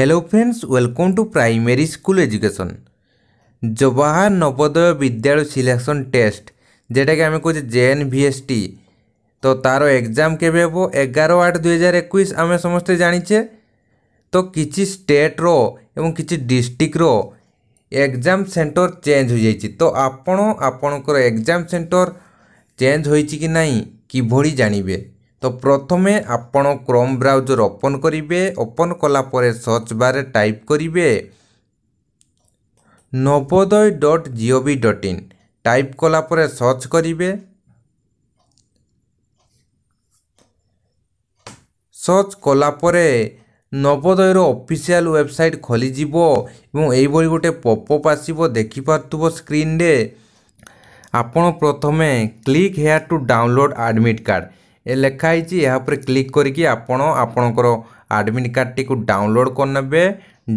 hello friends welcome to primary school education Jawahar Navodaya Vidyalaya selection test যেটাকে আমি কହୁছি জেএনভিএসটি তো তার এক্সাম কেবে হব এগারো আট দুই হাজার একুশ আমি সমস্তে জানিছে তো কিছু স্টেট্র এবং কিছু ডিস্ট্রিক্টর এক্সাম সেন্টর চেঞ্জ হয়ে যাইছে তো আপন আপনার এক্সাম সেন্টর চেঞ্জ হয়েছে কি নাই কিভাবে জাঁবে তো ପ୍ରଥମେ ଆପଣ କ୍ରୋମ୍ ବ୍ରାଉଜର୍ ଓପନ୍ କରିବେ ଓପନ୍ କଲା ପରେ ସର୍ଚ୍ଚ ବାର୍ରେ ଟାଇପ୍ କରିବେ Navodaya dot G O V dot in type କଲା ପରେ ସର୍ଚ୍ଚ କରିବେ ସର୍ଚ୍ଚ କଲା ପରେ ନବୋଦୟର ଅଫିସିଆଲ୍ ୱେବସାଇଟ୍ ଖୋଲିଯିବ ଏବଂ ଏଇଭଳି ଗୋଟେ ପପଅପ୍ ଆସିବ ଦେଖିପାରୁଥିବ ସ୍କ୍ରିନ୍ରେ ଆପଣ ପ୍ରଥମେ click here to download admit card ଏ ଲେଖା ହେଇଛି ଏହା ଉପରେ କ୍ଲିକ୍ କରିକି ଆପଣ ଆପଣଙ୍କର ଆଡ଼ମିଟ୍ କାର୍ଡ଼ଟିକୁ ଡାଉନଲୋଡ଼୍ କରିନେବେ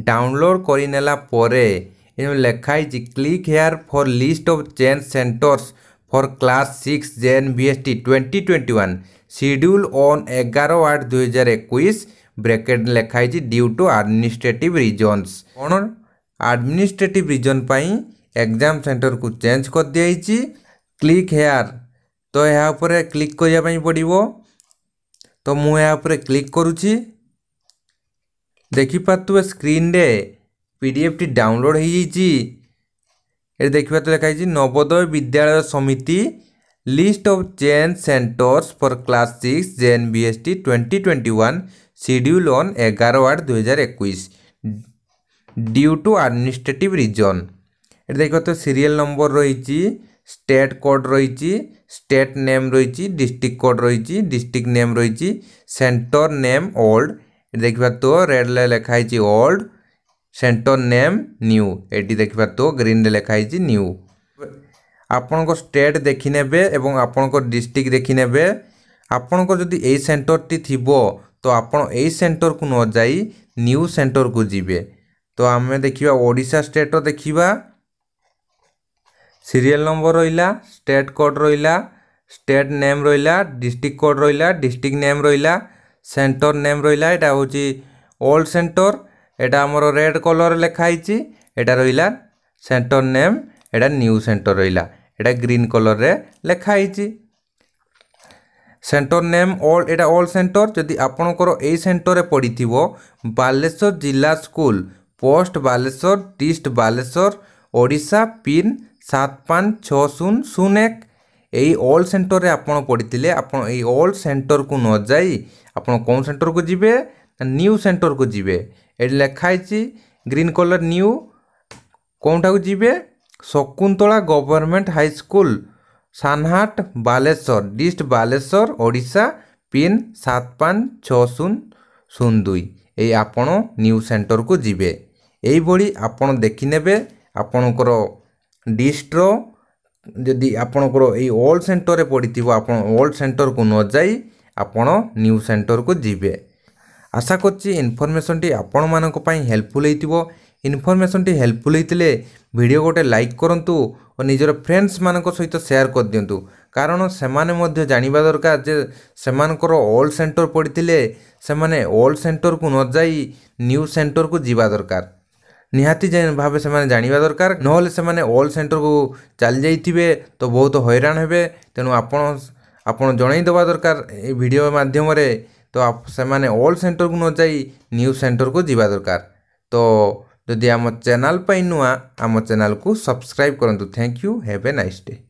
ଡାଉନଲୋଡ଼୍ କରିନେଲା ପରେ ଏ ଯେଉଁ ଲେଖା ହେଇଛି click here for list of change centres for class six JNVST twenty twenty one schedule on এগারো আট দুই হাজার একুশ ব্রেকেট লেখা হয়েছে ডিউ টু আডমিনিষ্ট্রেটিভ রিজনস কোণ আডমিনিষ্ট্রেটিভ রিজন পাই এক্সাম সেন্টর কু চেঞ্জ করে দিয়েছি ক্লিক হেয়ার তো ଏହା ଉପରେ କ୍ଲିକ୍ କରିବା ପାଇଁ ପଡ଼ିବ ତ ମୁଁ ଏହା ଉପରେ କ୍ଲିକ୍ କରୁଛି ଦେଖିପାରୁଥିବେ ସ୍କ୍ରିନ୍ରେ ପି ଡି ଏଫ୍ଟି ଡାଉନଲୋଡ଼୍ ହୋଇଯାଇଛି ଏଠି ଦେଖିପାରୁଥିବ ଲେଖାହେଇଛି Navodaya Vidyalaya Samiti list of change centres for class six JNVST twenty twenty one schedule on এগারো আট দুই হাজার একুশ ডিউ টু আডমিনিস্ট্রেটিভ রিজন এটা দেখো তো সিরিয়াল নম্বর রয়েছে স্টেট কোড রয়েছে স্টেট নেম রয়েছে ডিস্ট্রিক্ট কোড রয়েছে ডিস্ট্রিক্ট নেম রয়েছে সেন্টর নেম ওল্ড দেখবা তো রেডলে লেখা হয়েছে ওল্ড সেন্টর নেম নিউ এটি দেখবা তো গ্রিনরে লেখা হয়েছে নিউ ଆପଣଙ୍କ ଷ୍ଟେଟ୍ ଦେଖିନେବେ ଏବଂ ଆପଣଙ୍କ ଡିଷ୍ଟ୍ରିକ୍ଟ ଦେଖିନେବେ ଆପଣଙ୍କ ଯଦି ଏଇ ସେଣ୍ଟରଟି ଥିବ ତ ଆପଣ ଏଇ ସେଣ୍ଟରକୁ ନ ଯାଇ ନ୍ୟୁ ସେଣ୍ଟରକୁ ଯିବେ ତ ଆମେ ଦେଖିବା ଓଡ଼ିଶା ଷ୍ଟେଟ୍ର ଦେଖିବା ସିରିଏଲ୍ ନମ୍ବର୍ ରହିଲା ଷ୍ଟେଟ୍ କୋଡ଼୍ ରହିଲା ଷ୍ଟେଟ୍ ନେମ୍ ରହିଲା ଡିଷ୍ଟ୍ରିକ୍ଟ କୋଡ଼୍ ରହିଲା ଡିଷ୍ଟ୍ରିକ୍ଟ ନେମ୍ ରହିଲା ସେଣ୍ଟର୍ ନେମ୍ ରହିଲା ଏଇଟା ହେଉଛି ଓଲ୍ଡ ସେଣ୍ଟର୍ ଏଇଟା ଆମର ରେଡ୍ କଲର୍ ଲେଖା ହେଇଛି ଏଇଟା ରହିଲା ସେଣ୍ଟର୍ ନେମ୍ ଏଇଟା ନ୍ୟୁ ସେଣ୍ଟର୍ ରହିଲା ଏଇଟା ଗ୍ରୀନ୍ କଲର୍ରେ ଲେଖା ହେଇଛି ସେଣ୍ଟର୍ ନେମ୍ ଅଲ୍ ଏଇଟା ଅଲ୍ ସେଣ୍ଟର୍ ଯଦି ଆପଣଙ୍କର ଏଇ ସେଣ୍ଟର୍ରେ ପଡ଼ିଥିବ ବାଲେଶ୍ୱର ଜିଲ୍ଲା school post Baleswar dist Baleswar Odisha pin সাত পাঁচ ছ শূন্য শূন্য এক এই অল সেଣ୍ଟରରେ ଆପଣ ପଡ଼ିଥିଲେ ଆପଣ ଏଇ ଅଲ୍ ସେଣ୍ଟରକୁ ନ ଯାଇ ଆପଣ କେଉଁ ସେଣ୍ଟରକୁ ଯିବେ ନ୍ୟୁ ସେଣ୍ଟରକୁ ଯିବେ ଏଠି ଲେଖା ହେଇଛି ଗ୍ରୀନ୍ କଲର୍ ନ୍ୟୁ କେଉଁଠାକୁ ଯିବେ Shakuntala government high school Sanhat Baleswar dist Baleswar Odisha pin ସାତ ପାଞ୍ଚ ଛଅ ଶୂନ ଶୂନ ଦୁଇ ଏଇ ଆପଣ ନ୍ୟୁ ସେଣ୍ଟରକୁ ଯିବେ ଏଇଭଳି ଆପଣ ଦେଖିନେବେ ଆପଣଙ୍କର ଡିଷ୍ଟ୍ର ଯଦି ଆପଣଙ୍କର ଏଇ ଅଲ୍ ସେଣ୍ଟରରେ ପଡ଼ିଥିବ ଆପଣ ଅଲ୍ ସେଣ୍ଟରକୁ ନ ଯାଇ ଆପଣ ନ୍ୟୁଜ୍ ସେଣ୍ଟରକୁ ଯିବେ ଆଶା କରୁଛି ଇନଫର୍ମେସନ୍ଟି ଆପଣମାନଙ୍କ ପାଇଁ ହେଲ୍ପଫୁଲ୍ ହେଇଥିବ ଇନଫର୍ମେସନ୍ଟି ହେଲ୍ପଫୁଲ୍ ହେଇଥିଲେ ଭିଡ଼ିଓ ଗୋଟେ ଲାଇକ୍ କରନ୍ତୁ ଓ ନିଜର ଫ୍ରେଣ୍ଡସ୍ମାନଙ୍କ ସହିତ ସେୟାର କରିଦିଅନ୍ତୁ କାରଣ ସେମାନେ ମଧ୍ୟ ଜାଣିବା ଦରକାର ଯେ ସେମାନଙ୍କର ଅଲ୍ ସେଣ୍ଟର ପଡ଼ିଥିଲେ ସେମାନେ ଅଲ୍ ସେଣ୍ଟରକୁ ନ ଯାଇ ନ୍ୟୁଜ୍ ସେଣ୍ଟରକୁ ଯିବା ଦରକାର ନିହାତି ଭାବେ ସେମାନେ ଜାଣିବା ଦରକାର ନହେଲେ ସେମାନେ ଅଲ୍ ସେଣ୍ଟରକୁ ଚାଲିଯାଇଥିବେ ତ ବହୁତ ହଇରାଣ ହେବେ ତେଣୁ ଆପଣ ଆପଣ ଜଣାଇ ଦେବା ଦରକାର ଏ ଭିଡ଼ିଓ ମାଧ୍ୟମରେ ତ ସେମାନେ ଅଲ୍ ସେଣ୍ଟରକୁ ନ ଯାଇ ନ୍ୟୁଜ୍ ସେଣ୍ଟରକୁ ଯିବା ଦରକାର ତ ଯଦି ଆମ ଚ୍ୟାନେଲ୍ ପାଇଁ ନୂଆ ଆମ ଚ୍ୟାନେଲ୍କୁ ସବସ୍କ୍ରାଇବ୍ କରନ୍ତୁ thank you have a nice day